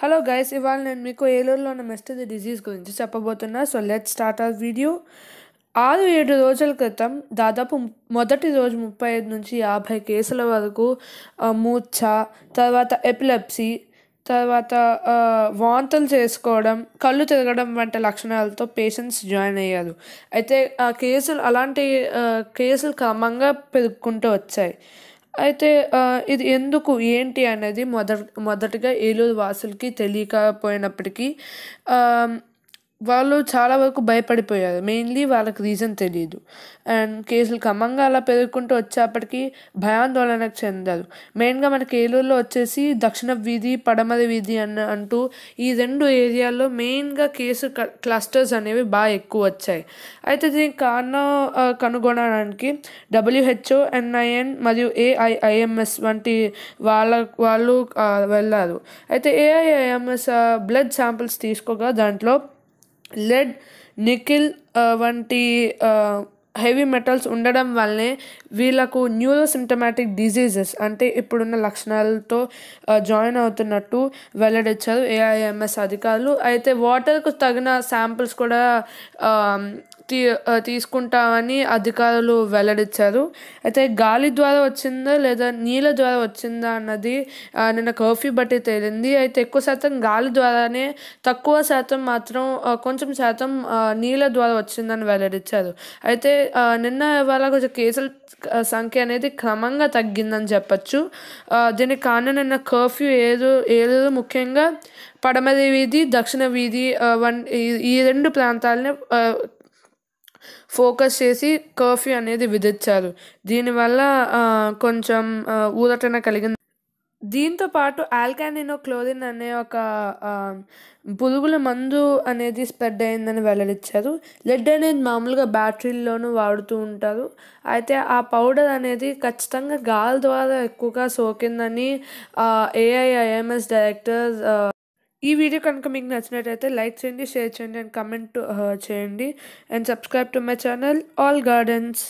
hello guys ఇవాళ నేను మీకు ఏలూరులో ఉన్న మెస్టది డిజీజ్ గురించి చెప్పబోతున్నా so let start our video ఆరు ఏడు రోజుల క్రితం దాదాపు మొదటి రోజు ముప్పై ఐదు నుంచి యాభై కేసుల వరకు మూర్ఛ తర్వాత ఎపిలెప్సీ తర్వాత వాంతలు చేసుకోవడం కళ్ళు తిరగడం వంటి లక్షణాలతో పేషెంట్స్ జాయిన్ అయ్యారు అయితే ఆ కేసులు అలాంటి కేసులు క్రమంగా పెరుగుకుంటూ వచ్చాయి అయితే ఇది ఎందుకు ఏంటి అనేది మొద మొదటగా ఏలూరు వాసులకి తెలియకపోయినప్పటికీ వాళ్ళు చాలా వరకు భయపడిపోయారు మెయిన్లీ వాళ్ళకి రీజన్ తెలియదు అండ్ కేసులు క్రమంగా అలా పెరుగుకుంటూ వచ్చేప్పటికి భయాందోళనకు చెందారు మెయిన్గా మనకి ఏలూరులో వచ్చేసి దక్షిణ వీధి పడమర వీధి అన్న అంటూ ఈ రెండు ఏరియాల్లో మెయిన్గా కేసు క్లస్టర్స్ అనేవి బాగా ఎక్కువ వచ్చాయి అయితే దీనికి కారణం కనుగొనడానికి డబ్ల్యూహెచ్ఓ ఎన్ఐఎన్ మరియు ఏఐఐఎంఎస్ వంటి వాళ్ళ వాళ్ళు వెళ్ళారు అయితే ఏఐఐఎంఎస్ బ్లడ్ శాంపిల్స్ తీసుకోగా దాంట్లో lead, nickel uh, வண்டி uh, హెవీ మెటల్స్ ఉండడం వల్లే వీళ్ళకు న్యూరో సిమ్టమాటిక్ డిజీజెస్ అంటే ఇప్పుడున్న లక్షణాలతో జాయిన్ అవుతున్నట్టు వెల్లడించారు ఏఐఎంఎస్ అధికారులు అయితే వాటర్కు తగిన శాంపిల్స్ కూడా తీ తీసుకుంటామని అధికారులు వెల్లడించారు అయితే గాలి ద్వారా వచ్చిందా లేదా నీళ్ళ ద్వారా వచ్చిందా అన్నది నిన్న కర్ఫ్యూ బట్టి తేలింది అయితే ఎక్కువ శాతం గాలి ద్వారానే తక్కువ శాతం మాత్రం కొంచెం శాతం నీళ్ళ ద్వారా వచ్చిందని వెల్లడించారు అయితే నిన్న ఇవాళ కొంచెం కేసుల సంఖ్య అనేది క్రమంగా తగ్గిందని చెప్పచ్చు దీనికి కారణం నిన్న కర్ఫ్యూ ఏదో ఏదో ముఖ్యంగా పడమది వీధి దక్షిణ వీధి వన్ ఈ రెండు ప్రాంతాలని ఫోకస్ చేసి కర్ఫ్యూ అనేది విధించారు దీనివల్ల కొంచెం ఊరటన కలిగింది దీంతో పాటు ఆల్కానినో క్లోరిన్ అనే ఒక పురుగుల మందు అనేది స్ప్రెడ్ అయిందని వెల్లడించారు లెడ్ అనేది మామూలుగా బ్యాటరీల్లోనూ వాడుతూ ఉంటారు అయితే ఆ పౌడర్ అనేది ఖచ్చితంగా గాలి ద్వారా ఎక్కువగా సోకిందని ఏఐఐఎంఎస్ డైరెక్టర్ ఈ వీడియో కనుక మీకు నచ్చినట్టయితే లైక్ చేయండి షేర్ చేయండి అండ్ కమెంట్ చేయండి and subscribe to my channel all gardens